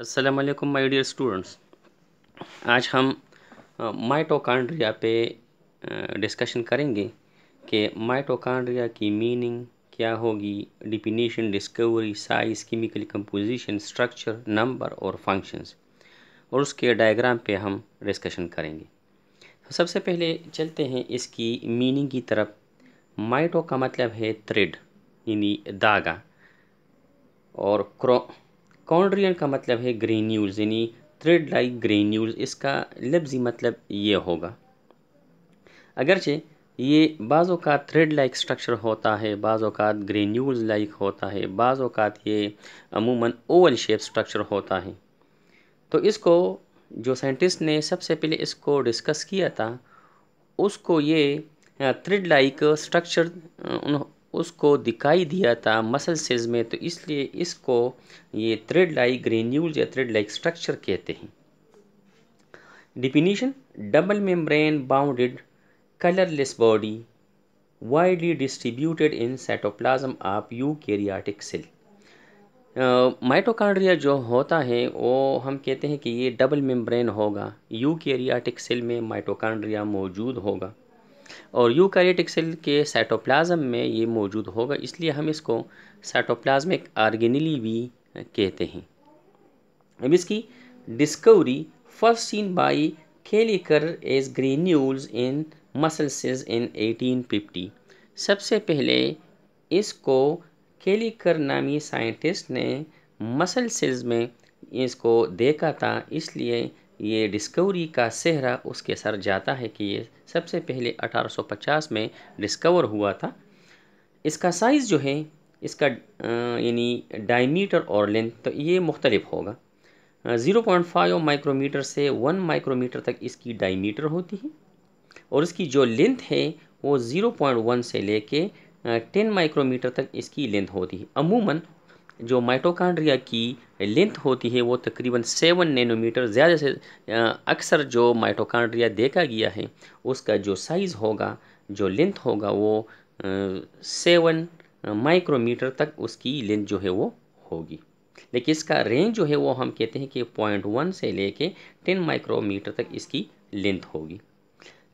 Aslam my dear students आज हम mitochondria पे डिस्कशन करेंगे कि माइटोकांड्रिया की मीनिंग क्या होगी definition discovery size chemical composition structure number और फंक्शंस और उसके डायग्राम पे हम डिस्कशन करेंगे तो सबसे पहले चलते हैं इसकी मीनिंग की तरफ माइटो का मतलब है थ्रेड यानी धागा और क्रो कॉन्ड्रियन का मतलब है ग्रेन्यूल्स यानी थ्रेड लाइक ग्रेन्यूल्स इसका लफ्ज़ी मतलब ये होगा अगरचे ये बाज़ों का थ्रेड लाइक स्ट्रक्चर होता है बाज़ों का ग्रेन्यूल्स लाइक होता है बाज़ों का ये अमूमन ओवल शेप स्ट्रक्चर होता है तो इसको जो साइंटिस्ट ने सबसे पहले इसको डिस्कस किया था उसको ये थ्रेड लाइक स्ट्रक्चर उसको दिखाई दिया था मसल सेल्स में तो इसलिए इसको ये थ्रेड लाइक ग्रेन्यूल या थ्रेड लाइक स्ट्रक्चर कहते हैं definition double membrane bounded colourless body widely distributed in cytoplasm of eukaryotic cell mitochondria जो होता है वो हम कहते हैं कि ये डबल मेम्ब्रेन होगा केरियाटिक सेल में माइटोकांड्रिया मौजूद होगा और यूकैरियोटिक सेल के साइटोप्लाज्म में ये मौजूद होगा इसलिए हम इसको साइटोप्लाज्मिक आर्गेनली भी कहते हैं अब इसकी discovery first seen by Kolliker as granules in muscle cells in 1850 सबसे पहले इसको केलिकर नामी साइंटिस्ट ने मसल सेल्स में इसको देखा था इसलिए ये डिस्कवरी का सेहरा उसके सर जाता है कि ये सबसे पहले 1850 में डिस्कवर हुआ था इसका साइज़ जो है इसका यानी डायमीटर और लेंथ तो ये मुख्तलिफ होगा ज़ीरो पॉइंट फाइव माइक्रोमीटर से वन माइक्रोमीटर तक इसकी डायमीटर होती है और इसकी जो लेंथ है वो ज़ीरो पॉइंट वन से लेके टेन माइक्रोमीटर तक इसकी लेंथ होती है अमूमन जो माइटोकांड्रिया की लेंथ होती है वो तकरीबन सेवन नैनोमीटर ज़्यादा से अक्सर जो माइटोकांड्रिया देखा गया है उसका जो साइज़ होगा जो लेंथ होगा वो सेवन माइक्रोमीटर तक उसकी लेंथ जो है वो होगी लेकिन इसका रेंज जो है वो हम कहते हैं कि पॉइंट वन से लेके टेन माइक्रोमीटर तक इसकी लेंथ होगी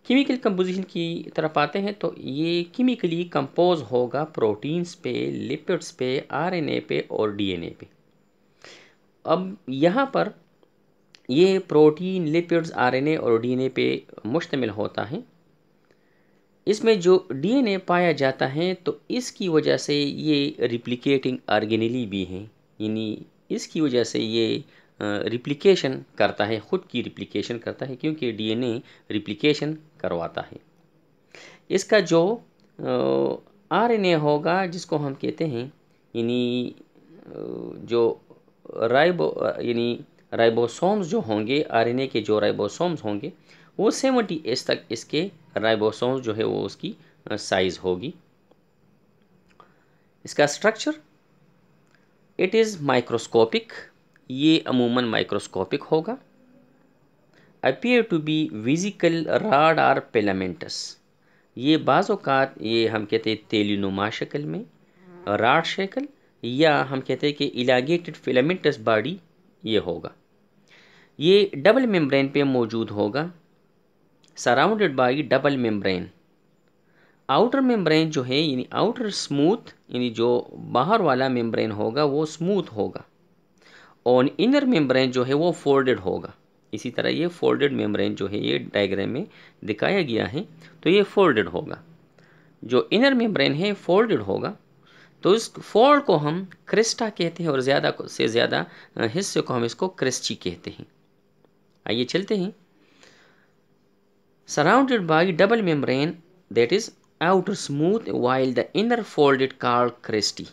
केमिकल कंपोजिशन की तरफ आते हैं तो ये केमिकली कंपोज होगा प्रोटीन्स पे लिपिड्स पे आरएनए पे और डीएनए पे अब यहाँ पर ये प्रोटीन लिपिड्स आरएनए और डीएनए पे मुश्तमिल होता है इसमें जो डीएनए पाया जाता है तो इसकी वजह से ये रिप्लिकेटिंग आर्गेनली भी हैं यानी इसकी वजह से ये रिप्लिकेशन करता है ख़ुद की रिप्लिकेशन करता है क्योंकि डीएनए रिप्लिकेशन करवाता है इसका जो आरएनए होगा जिसको हम कहते हैं यानी जो राइबो यानी राइबोसोम्स जो होंगे आरएनए के जो राइबोसोम्स होंगे वो सेवेंटी एस तक इसके राइबोसोम्स जो है वो उसकी साइज़ होगी इसका स्ट्रक्चर इट इज़ माइक्रोस्कोपिक ये अमूमन माइक्रोस्कोपिक होगा appear to be vesicle rod or filamentous ये बाज़ात ये हम कहते हैं तेलिनुमा शक्ल में राड शक्ल या हम कहते हैं कि इलागेटेड फिलामेंटस बॉडी ये होगा ये डबल मेम्ब्रेन पे मौजूद होगा surrounded by double membrane outer membrane जो है यानी आउटर स्मूथ यानी जो बाहर वाला मेम्ब्रेन होगा वो स्मूथ होगा और इनर मेम्ब्रेन जो है वो फोल्डेड होगा इसी तरह ये फोल्डेड मेम्ब्रेन जो है ये डायग्राम में दिखाया गया है तो ये फोल्डेड होगा जो इनर मेम्ब्रेन है फोल्डेड होगा तो इस फोल्ड को हम क्रिस्टा कहते हैं और ज़्यादा से ज़्यादा हिस्से को हम इसको क्रिस्टी कहते हैं आइए चलते हैं surrounded by double membrane that is outer smooth while the inner folded called cristae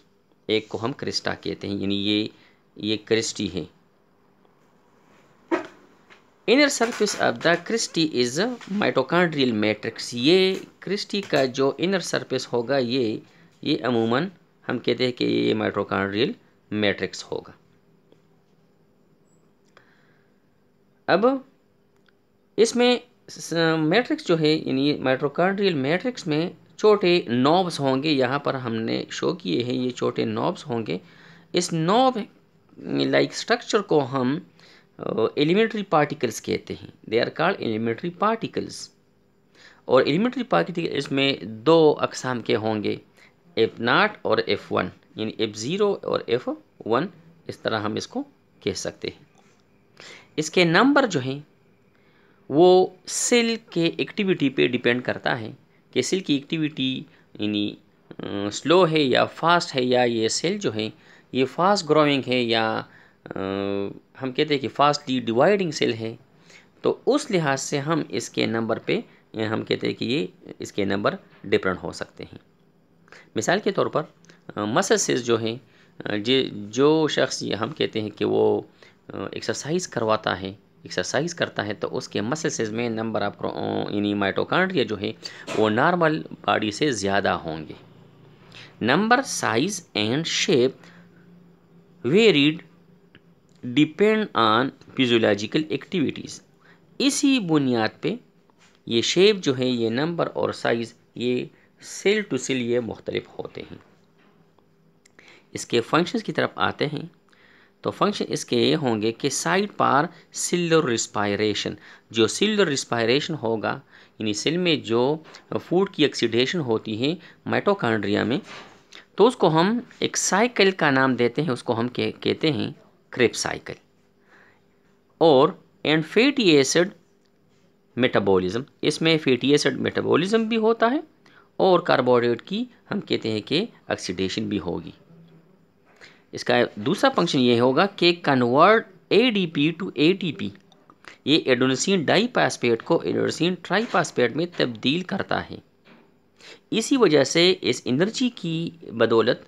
एक को हम क्रिस्टा कहते हैं यानी ये ये क्रिस्टी है inner surface of the cristae is mitochondrial matrix ये क्रिस्टी का जो इनर सर्फिस होगा ये ये अमूमन हम कहते हैं कि ये माइटोकॉन्ड्रियल मैट्रिक्स होगा अब इसमें मैट्रिक्स जो है यानी माइटोकॉन्ड्रियल मैट्रिक्स में छोटे नॉब्स होंगे यहाँ पर हमने शो किए हैं ये छोटे नॉब्स होंगे इस नॉब लाइक स्ट्रक्चर को हम एलिमेंट्री पार्टिकल्स कहते हैं they are called elementary particles और एलिमेंट्री पार्टिकल इसमें दो अकसाम के होंगे एफ नाट और एफ वन यानी एफ ज़ीरो और एफ वन इस तरह हम इसको कह सकते हैं इसके नंबर जो हैं वो सेल के एक्टिविटी पे डिपेंड करता है कि सेल की एक्टिविटी यानी स्लो है या फास्ट है या ये सेल जो है ये फास्ट ग्रोइंग है या आ, हम कहते हैं कि फास्टली डिवाइडिंग सेल है तो उस लिहाज से हम इसके नंबर पे हम कहते हैं कि ये इसके नंबर डिफरेंट हो सकते हैं मिसाल के तौर पर मसलसेस जो हैं जे जो शख्स ये हम कहते हैं कि वो एक्सरसाइज करवाता है एक्सरसाइज करता है तो उसके मसलसेस में नंबर आप यानी माइटोकांड्रिया जो है वो नॉर्मल बॉडी से ज़्यादा होंगे number size and shape read depend on physiological activities इसी बुनियाद पे ये शेप जो है ये नंबर और साइज़ ये सेल टू सेल ये मुख्तलिफ होते हैं इसके फंक्शंस की तरफ आते हैं तो फंक्शन इसके ये होंगे कि साइड पार सिल्लर रिस्पायरेशन जो सिल्लर रिस्पायरेशन होगा यानी सेल में जो फूड की ऑक्सीडेशन होती है माइटोकांड्रिया में तो उसको हम एक साइकिल का नाम देते हैं उसको हम कहते हैं क्रिप साइकिल और एंड फेटी एसिड मेटाबॉलिज्म इसमें फेटी एसिड मेटाबॉलिज्म भी होता है और कार्बोहाइड्रेट की हम कहते हैं कि ऑक्सीडेशन भी होगी इसका दूसरा फंक्शन ये होगा कि कन्वर्ट एडीपी टू एटीपी ये एडोनसिन डाईपास्पेट को एडोनसिन ट्राईपास्पेट में तब्दील करता है इसी वजह से इस एनर्जी की बदौलत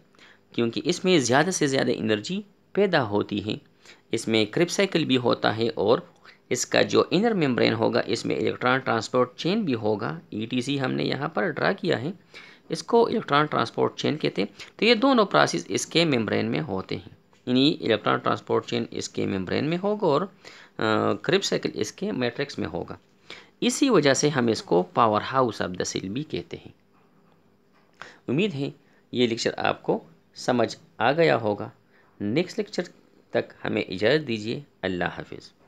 क्योंकि इसमें ज़्यादा से ज़्यादा एनर्जी पैदा होती है इसमें क्रिप साइकिल भी होता है और इसका जो इनर मेम्ब्रेन होगा इसमें इलेक्ट्रॉन ट्रांसपोर्ट चेन भी होगा ईटीसी e हमने यहाँ पर ड्रा किया है इसको इलेक्ट्रॉन ट्रांसपोर्ट चेन कहते हैं तो ये दोनों प्रोसेस इसके मेम्ब्रेन में होते हैं यानी इलेक्ट्रॉन ट्रांसपोर्ट चेन इसके मेम्ब्रेन में होगा और क्रिप साइकिल इसके मैट्रिक्स में होगा इसी वजह से हम इसको पावर हाउस ऑफ द भी कहते हैं उम्मीद है ये लेक्चर आपको समझ आ गया होगा नेक्स्ट लेक्चर तक हमें इजाज़त दीजिए अल्लाह हाफिज़